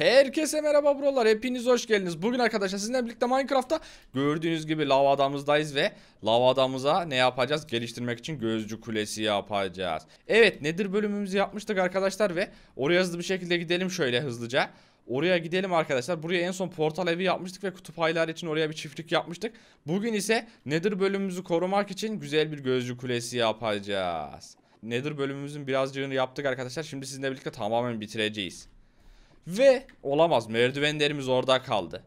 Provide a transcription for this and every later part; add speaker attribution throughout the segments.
Speaker 1: Herkese merhaba buralar hepiniz hoş geldiniz. Bugün arkadaşlar sizinle birlikte Minecraft'ta gördüğünüz gibi lava adamızdayız ve lava adamıza ne yapacağız? Geliştirmek için gözcü kulesi yapacağız. Evet nedir bölümümüzü yapmıştık arkadaşlar ve oraya hızlı bir şekilde gidelim şöyle hızlıca. Oraya gidelim arkadaşlar. Buraya en son portal evi yapmıştık ve kutup ayları için oraya bir çiftlik yapmıştık. Bugün ise nedir bölümümüzü korumak için güzel bir gözcü kulesi yapacağız. Nedir bölümümüzün birazcığını yaptık arkadaşlar. Şimdi sizinle birlikte tamamen bitireceğiz. Ve olamaz merdivenlerimiz orada kaldı.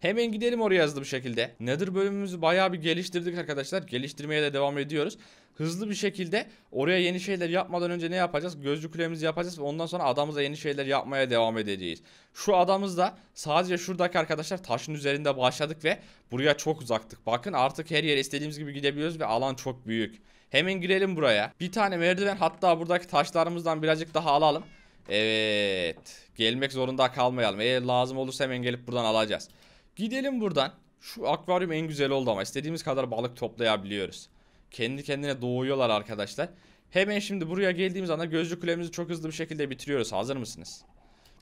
Speaker 1: Hemen gidelim oraya hızlı bir şekilde. Nether bölümümüzü bayağı bir geliştirdik arkadaşlar. Geliştirmeye de devam ediyoruz. Hızlı bir şekilde oraya yeni şeyler yapmadan önce ne yapacağız? Gözcü kulemizi yapacağız ve ondan sonra adamıza yeni şeyler yapmaya devam edeceğiz. Şu da sadece şuradaki arkadaşlar taşın üzerinde başladık ve buraya çok uzaktık. Bakın artık her yere istediğimiz gibi gidebiliyoruz ve alan çok büyük. Hemen girelim buraya. Bir tane merdiven hatta buradaki taşlarımızdan birazcık daha alalım. Evet. Gelmek zorunda kalmayalım. Eğer lazım olursa hemen gelip buradan alacağız. Gidelim buradan. Şu akvaryum en güzel oldu ama istediğimiz kadar balık toplayabiliyoruz. Kendi kendine doğuyorlar arkadaşlar. Hemen şimdi buraya geldiğimiz anda gözlü kulemizi çok hızlı bir şekilde bitiriyoruz. Hazır mısınız?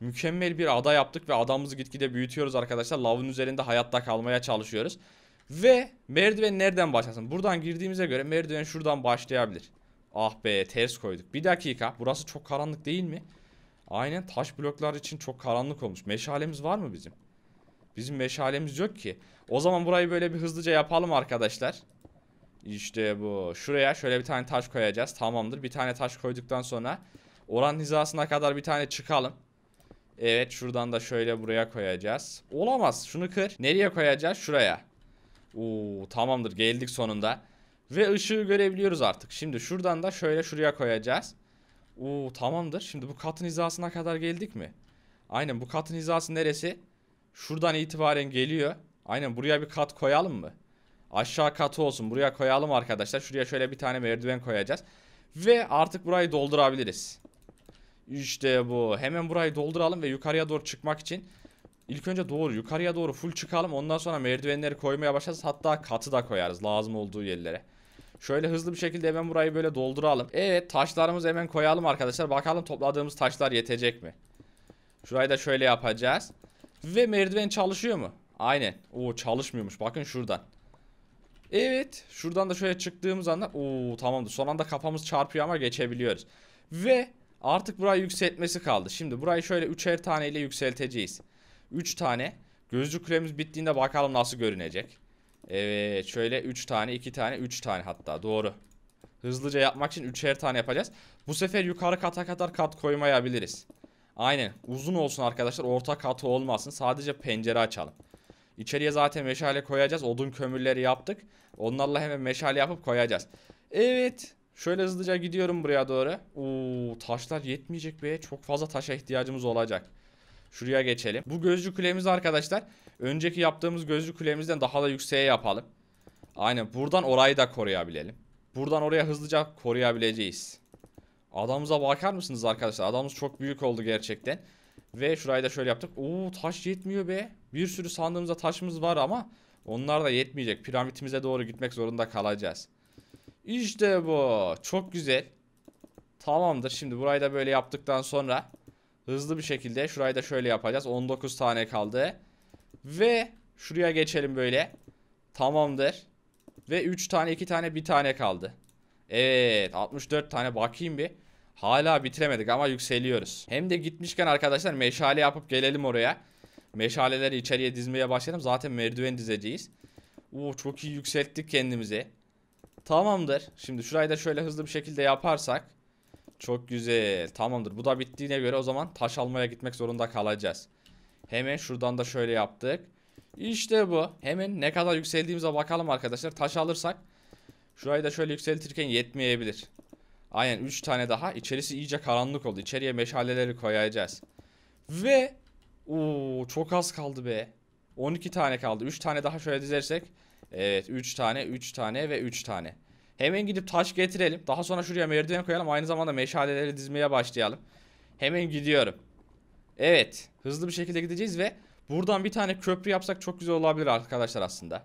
Speaker 1: Mükemmel bir ada yaptık ve adamımızı gitgide büyütüyoruz arkadaşlar. Lavın üzerinde hayatta kalmaya çalışıyoruz. Ve merdiven nereden başlasın? Buradan girdiğimize göre merdiven şuradan başlayabilir. Ah be ters koyduk. Bir dakika burası çok karanlık değil mi? Aynen taş bloklar için çok karanlık olmuş. Meşalemiz var mı bizim? Bizim meşalemiz yok ki. O zaman burayı böyle bir hızlıca yapalım arkadaşlar. İşte bu. Şuraya şöyle bir tane taş koyacağız. Tamamdır. Bir tane taş koyduktan sonra oran hizasına kadar bir tane çıkalım. Evet şuradan da şöyle buraya koyacağız. Olamaz. Şunu kır. Nereye koyacağız? Şuraya. Oo, tamamdır. Geldik sonunda. Ve ışığı görebiliyoruz artık. Şimdi şuradan da şöyle şuraya koyacağız. Oo tamamdır. Şimdi bu katın hizasına kadar geldik mi? Aynen bu katın hizası neresi? Şuradan itibaren geliyor. Aynen buraya bir kat koyalım mı? Aşağı katı olsun. Buraya koyalım arkadaşlar. Şuraya şöyle bir tane merdiven koyacağız. Ve artık burayı doldurabiliriz. İşte bu. Hemen burayı dolduralım ve yukarıya doğru çıkmak için ilk önce doğru yukarıya doğru full çıkalım. Ondan sonra merdivenleri koymaya başlarız. Hatta katı da koyarız lazım olduğu yerlere. Şöyle hızlı bir şekilde hemen burayı böyle dolduralım. Evet taşlarımızı hemen koyalım arkadaşlar. Bakalım topladığımız taşlar yetecek mi? Şurayı da şöyle yapacağız. Ve merdiven çalışıyor mu? Aynen. Oo çalışmıyormuş. Bakın şuradan. Evet. Şuradan da şöyle çıktığımız anda. Oo tamamdır. Son anda kafamız çarpıyor ama geçebiliyoruz. Ve artık burayı yükseltmesi kaldı. Şimdi burayı şöyle üçer tane ile yükselteceğiz. Üç tane. Gözcü küremiz bittiğinde bakalım nasıl görünecek. Evet şöyle 3 tane 2 tane 3 tane hatta doğru. Hızlıca yapmak için 3'er tane yapacağız. Bu sefer yukarı kata kadar kat koymayabiliriz. Aynen uzun olsun arkadaşlar orta katı olmasın sadece pencere açalım. İçeriye zaten meşale koyacağız odun kömürleri yaptık. Onlarla hemen meşale yapıp koyacağız. Evet şöyle hızlıca gidiyorum buraya doğru. Oo, taşlar yetmeyecek be çok fazla taşa ihtiyacımız olacak. Şuraya geçelim. Bu gözcü kulemiz arkadaşlar Önceki yaptığımız gözlü kulemizden daha da yükseğe yapalım. Aynen buradan orayı da koruyabilelim. Buradan oraya hızlıca koruyabileceğiz. Adamımıza bakar mısınız arkadaşlar? Adamımız çok büyük oldu gerçekten. Ve şurayı da şöyle yaptık. Oo taş yetmiyor be. Bir sürü sandığımızda taşımız var ama onlar da yetmeyecek. Piramitimize doğru gitmek zorunda kalacağız. İşte bu. Çok güzel. Tamamdır. Şimdi burayı da böyle yaptıktan sonra hızlı bir şekilde şurayı da şöyle yapacağız. 19 tane kaldı. Ve şuraya geçelim böyle. Tamamdır. Ve 3 tane 2 tane 1 tane kaldı. Evet 64 tane bakayım bir. Hala bitiremedik ama yükseliyoruz. Hem de gitmişken arkadaşlar meşale yapıp gelelim oraya. Meşaleleri içeriye dizmeye başlayalım Zaten merdiven dizeceğiz. Oo, çok iyi yükselttik kendimizi. Tamamdır. Şimdi şurayı da şöyle hızlı bir şekilde yaparsak. Çok güzel. Tamamdır. Bu da bittiğine göre o zaman taş almaya gitmek zorunda kalacağız. Hemen şuradan da şöyle yaptık. İşte bu. Hemen ne kadar yükseldiğimize bakalım arkadaşlar. Taş alırsak şurayı da şöyle yükseltirken yetmeyebilir. Aynen 3 tane daha. İçerisi iyice karanlık oldu. İçeriye meşaleleri koyacağız. Ve ooo çok az kaldı be. 12 tane kaldı. 3 tane daha şöyle dizersek. Evet 3 tane 3 tane ve 3 tane. Hemen gidip taş getirelim. Daha sonra şuraya merdiven koyalım. Aynı zamanda meşaleleri dizmeye başlayalım. Hemen gidiyorum. Evet. Hızlı bir şekilde gideceğiz ve buradan bir tane köprü yapsak çok güzel olabilir arkadaşlar aslında.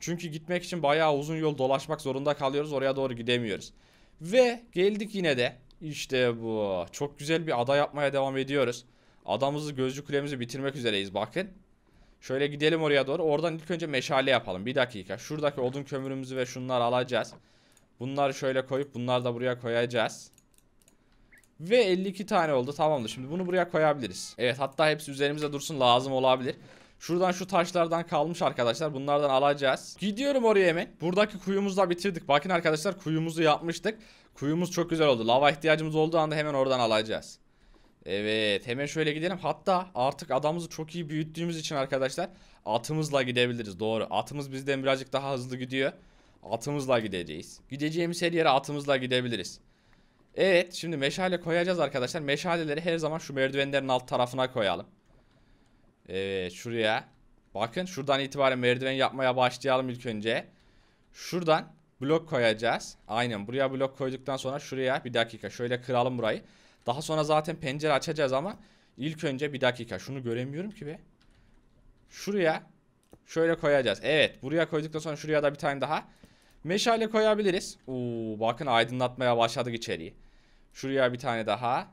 Speaker 1: Çünkü gitmek için bayağı uzun yol dolaşmak zorunda kalıyoruz. Oraya doğru gidemiyoruz. Ve geldik yine de. İşte bu. Çok güzel bir ada yapmaya devam ediyoruz. Adamızı gözcü kulemizi bitirmek üzereyiz bakın. Şöyle gidelim oraya doğru. Oradan ilk önce meşale yapalım. Bir dakika. Şuradaki odun kömürümüzü ve şunları alacağız. Bunları şöyle koyup bunları da buraya koyacağız. Ve 52 tane oldu tamamdır. Şimdi bunu buraya koyabiliriz. Evet hatta hepsi üzerimizde dursun lazım olabilir. Şuradan şu taşlardan kalmış arkadaşlar. Bunlardan alacağız. Gidiyorum oraya hemen. Buradaki kuyumuzda bitirdik. Bakın arkadaşlar kuyumuzu yapmıştık. Kuyumuz çok güzel oldu. Lava ihtiyacımız olduğu anda hemen oradan alacağız. Evet hemen şöyle gidelim. Hatta artık adamımızı çok iyi büyüttüğümüz için arkadaşlar atımızla gidebiliriz. Doğru. Atımız bizden birazcık daha hızlı gidiyor. Atımızla gideceğiz. Gideceğimiz her yere atımızla gidebiliriz. Evet şimdi meşale koyacağız arkadaşlar. Meşaleleri her zaman şu merdivenlerin alt tarafına koyalım. Evet şuraya. Bakın şuradan itibaren merdiven yapmaya başlayalım ilk önce. Şuradan blok koyacağız. Aynen buraya blok koyduktan sonra şuraya bir dakika şöyle kıralım burayı. Daha sonra zaten pencere açacağız ama ilk önce bir dakika şunu göremiyorum ki be. Şuraya şöyle koyacağız. Evet buraya koyduktan sonra şuraya da bir tane daha Meşale koyabiliriz. Oo, bakın aydınlatmaya başladık içeriği. Şuraya bir tane daha.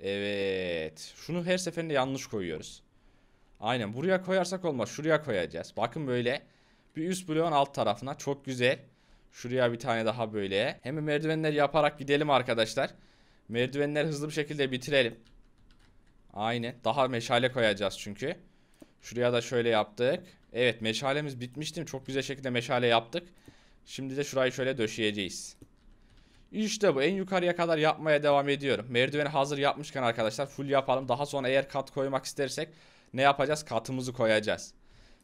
Speaker 1: Evet. Şunu her seferinde yanlış koyuyoruz. Aynen buraya koyarsak olmaz. Şuraya koyacağız. Bakın böyle bir üst bloğun alt tarafına. Çok güzel. Şuraya bir tane daha böyle. Hemen merdivenler yaparak gidelim arkadaşlar. Merdivenler hızlı bir şekilde bitirelim. Aynen. Daha meşale koyacağız çünkü. Şuraya da şöyle yaptık. Evet meşalemiz bitmişti. Çok güzel şekilde meşale yaptık. Şimdi de şurayı şöyle döşeyeceğiz. İşte bu en yukarıya kadar yapmaya devam ediyorum. Merdiveni hazır yapmışken arkadaşlar full yapalım. Daha sonra eğer kat koymak istersek ne yapacağız? Katımızı koyacağız.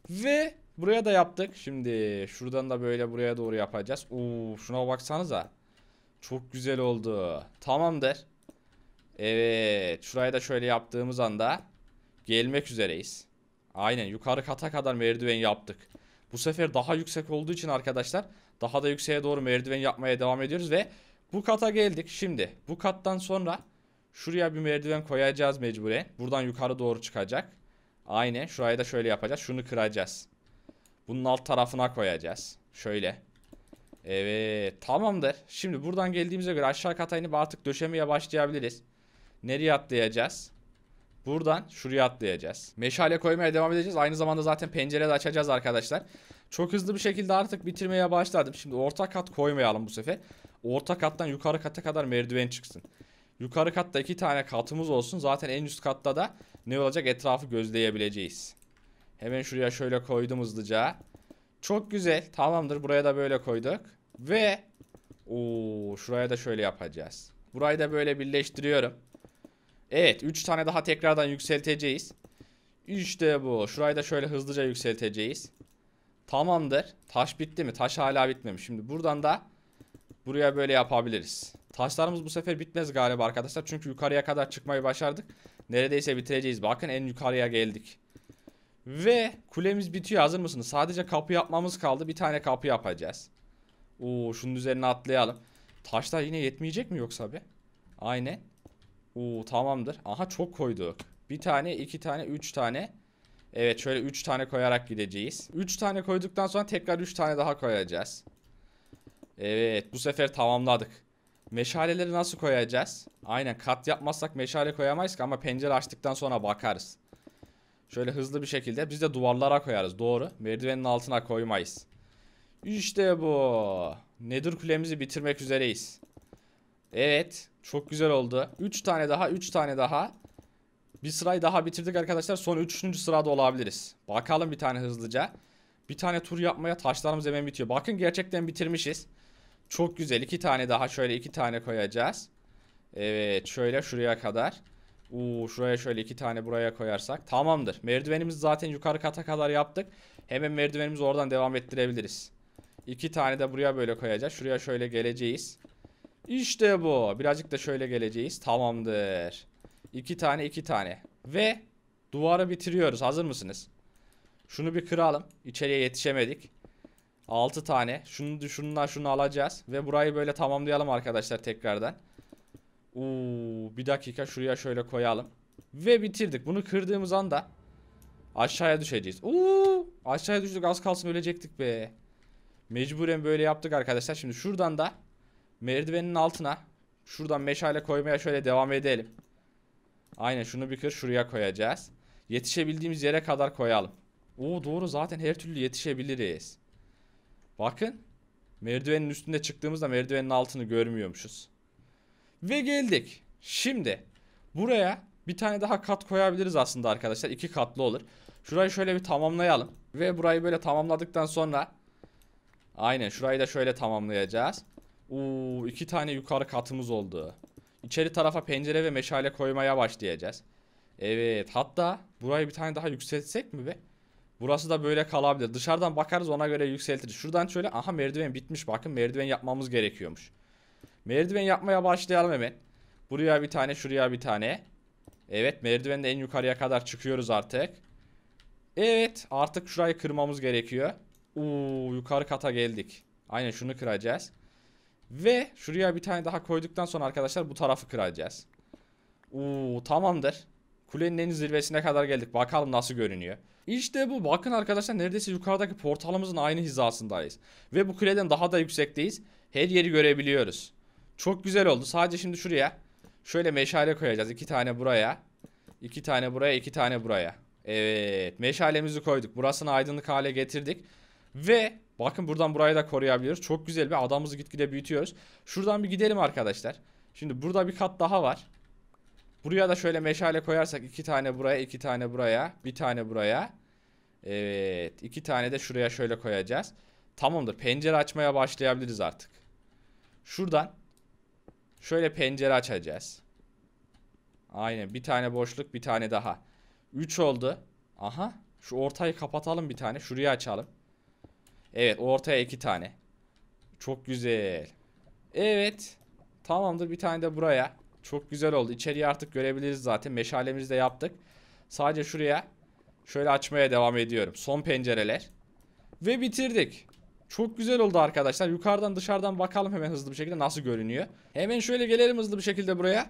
Speaker 1: Ve buraya da yaptık. Şimdi şuradan da böyle buraya doğru yapacağız. Oo, şuna baksanıza. Çok güzel oldu. Tamamdır. Evet şurayı da şöyle yaptığımız anda gelmek üzereyiz. Aynen yukarı kata kadar merdiven yaptık. Bu sefer daha yüksek olduğu için arkadaşlar daha da yükseğe doğru merdiven yapmaya devam ediyoruz ve bu kata geldik. Şimdi bu kattan sonra şuraya bir merdiven koyacağız mecburen. Buradan yukarı doğru çıkacak. Aynen şurayı da şöyle yapacağız. Şunu kıracağız. Bunun alt tarafına koyacağız. Şöyle. Evet tamamdır. Şimdi buradan geldiğimize göre aşağı kata inip artık döşemeye başlayabiliriz. Nereye atlayacağız? Buradan şuraya atlayacağız. Meşale koymaya devam edeceğiz. Aynı zamanda zaten pencere de açacağız arkadaşlar. Çok hızlı bir şekilde artık bitirmeye başladım. Şimdi orta kat koymayalım bu sefer. Orta kattan yukarı kata kadar merdiven çıksın. Yukarı katta iki tane katımız olsun. Zaten en üst katta da ne olacak etrafı gözleyebileceğiz. Hemen şuraya şöyle koydum hızlıca. Çok güzel. Tamamdır. Buraya da böyle koyduk. Ve ooo şuraya da şöyle yapacağız. Burayı da böyle birleştiriyorum. Evet üç tane daha tekrardan yükselteceğiz. İşte bu. Şurayı da şöyle hızlıca yükselteceğiz. Tamamdır. Taş bitti mi? Taş hala bitmemiş. Şimdi buradan da buraya böyle yapabiliriz. Taşlarımız bu sefer bitmez galiba arkadaşlar. Çünkü yukarıya kadar çıkmayı başardık. Neredeyse bitireceğiz. Bakın en yukarıya geldik. Ve kulemiz bitiyor. Hazır mısınız? Sadece kapı yapmamız kaldı. Bir tane kapı yapacağız. Oo şunun üzerine atlayalım. Taşlar yine yetmeyecek mi yoksa be? Aynen. Oo tamamdır. Aha çok koyduk. Bir tane, iki tane, üç tane... Evet şöyle 3 tane koyarak gideceğiz. 3 tane koyduktan sonra tekrar 3 tane daha koyacağız. Evet bu sefer tamamladık. Meşaleleri nasıl koyacağız? Aynen kat yapmazsak meşale koyamayız ki ama pencere açtıktan sonra bakarız. Şöyle hızlı bir şekilde biz de duvarlara koyarız doğru. Merdivenin altına koymayız. İşte bu. Nedir kulemizi bitirmek üzereyiz. Evet çok güzel oldu. 3 tane daha 3 tane daha. Bir sırayı daha bitirdik arkadaşlar. Son üçüncü sırada olabiliriz. Bakalım bir tane hızlıca. Bir tane tur yapmaya taşlarımız hemen bitiyor. Bakın gerçekten bitirmişiz. Çok güzel. İki tane daha şöyle iki tane koyacağız. Evet şöyle şuraya kadar. Uu, şuraya şöyle iki tane buraya koyarsak. Tamamdır. Merdivenimizi zaten yukarı kata kadar yaptık. Hemen merdivenimizi oradan devam ettirebiliriz. İki tane de buraya böyle koyacağız. Şuraya şöyle geleceğiz. İşte bu. Birazcık da şöyle geleceğiz. Tamamdır. İki tane iki tane. Ve duvarı bitiriyoruz. Hazır mısınız? Şunu bir kıralım. İçeriye yetişemedik. 6 tane. Şunu şundan şunu alacağız. Ve burayı böyle tamamlayalım arkadaşlar tekrardan. Uuu bir dakika şuraya şöyle koyalım. Ve bitirdik. Bunu kırdığımız anda aşağıya düşeceğiz. Uuu aşağıya düştük az kalsın ölecektik be. Mecburen böyle yaptık arkadaşlar. Şimdi şuradan da merdivenin altına şuradan meşale koymaya şöyle devam edelim. Aynen şunu bir kır şuraya koyacağız. Yetişebildiğimiz yere kadar koyalım. Oo doğru zaten her türlü yetişebiliriz. Bakın. Merdivenin üstünde çıktığımızda merdivenin altını görmüyormuşuz. Ve geldik. Şimdi buraya bir tane daha kat koyabiliriz aslında arkadaşlar. İki katlı olur. Şurayı şöyle bir tamamlayalım. Ve burayı böyle tamamladıktan sonra Aynen şurayı da şöyle tamamlayacağız. Oo iki tane yukarı katımız oldu. İçeri tarafa pencere ve meşale koymaya başlayacağız. Evet hatta burayı bir tane daha yükseltsek mi be? Burası da böyle kalabilir. Dışarıdan bakarız ona göre yükseltiriz. Şuradan şöyle aha merdiven bitmiş bakın merdiven yapmamız gerekiyormuş. Merdiven yapmaya başlayalım hemen. Buraya bir tane şuraya bir tane. Evet merdiven de en yukarıya kadar çıkıyoruz artık. Evet artık şurayı kırmamız gerekiyor. Uuu yukarı kata geldik. Aynen şunu kıracağız. Ve şuraya bir tane daha koyduktan sonra arkadaşlar bu tarafı kıracağız. Uuu tamamdır. Kulenin en zirvesine kadar geldik. Bakalım nasıl görünüyor. İşte bu. Bakın arkadaşlar neredeyse yukarıdaki portalımızın aynı hizasındayız. Ve bu kuleden daha da yüksekteyiz. Her yeri görebiliyoruz. Çok güzel oldu. Sadece şimdi şuraya şöyle meşale koyacağız. İki tane buraya. iki tane buraya. iki tane buraya. Evet. Meşalemizi koyduk. Burasını aydınlık hale getirdik. Ve bakın buradan burayı da koruyabiliyoruz. Çok güzel bir adamımızı gitgide büyütüyoruz. Şuradan bir gidelim arkadaşlar. Şimdi burada bir kat daha var. Buraya da şöyle meşale koyarsak iki tane buraya, iki tane buraya, bir tane buraya. Evet, iki tane de şuraya şöyle koyacağız. Tamamdır. Pencere açmaya başlayabiliriz artık. Şuradan şöyle pencere açacağız. Aynen. Bir tane boşluk, bir tane daha. 3 oldu. Aha. Şu ortayı kapatalım bir tane. Şuraya açalım. Evet ortaya iki tane. Çok güzel. Evet. Tamamdır bir tane de buraya. Çok güzel oldu. İçeriği artık görebiliriz zaten. Meşalemizi de yaptık. Sadece şuraya şöyle açmaya devam ediyorum. Son pencereler. Ve bitirdik. Çok güzel oldu arkadaşlar. Yukarıdan dışarıdan bakalım hemen hızlı bir şekilde nasıl görünüyor. Hemen şöyle gelelim hızlı bir şekilde buraya.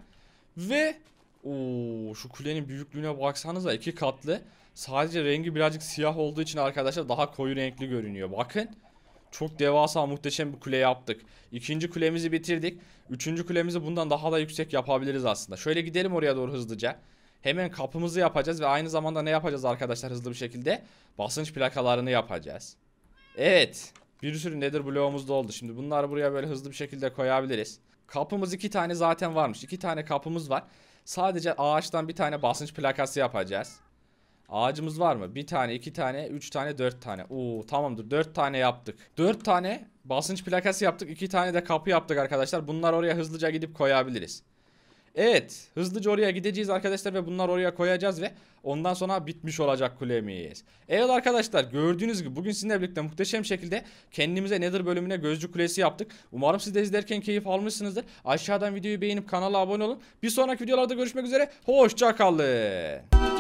Speaker 1: Ve ooo şu kulenin büyüklüğüne baksanıza iki katlı. Sadece rengi birazcık siyah olduğu için arkadaşlar daha koyu renkli görünüyor. Bakın. Çok devasa muhteşem bir kule yaptık. İkinci kulemizi bitirdik. Üçüncü kulemizi bundan daha da yüksek yapabiliriz aslında. Şöyle gidelim oraya doğru hızlıca. Hemen kapımızı yapacağız ve aynı zamanda ne yapacağız arkadaşlar hızlı bir şekilde? Basınç plakalarını yapacağız. Evet. Bir sürü nedir bloğumuz doldu. Şimdi bunları buraya böyle hızlı bir şekilde koyabiliriz. Kapımız iki tane zaten varmış. İki tane kapımız var. Sadece ağaçtan bir tane basınç plakası yapacağız. Ağacımız var mı? Bir tane, iki tane, üç tane, dört tane. Oo tamamdır. Dört tane yaptık. Dört tane basınç plakası yaptık. iki tane de kapı yaptık arkadaşlar. Bunlar oraya hızlıca gidip koyabiliriz. Evet. Hızlıca oraya gideceğiz arkadaşlar ve bunlar oraya koyacağız ve ondan sonra bitmiş olacak kulemiyiz. Evet arkadaşlar gördüğünüz gibi bugün sizinle birlikte muhteşem şekilde kendimize Nether bölümüne gözcü kulesi yaptık. Umarım siz de izlerken keyif almışsınızdır. Aşağıdan videoyu beğenip kanala abone olun. Bir sonraki videolarda görüşmek üzere. Hoşçakalın.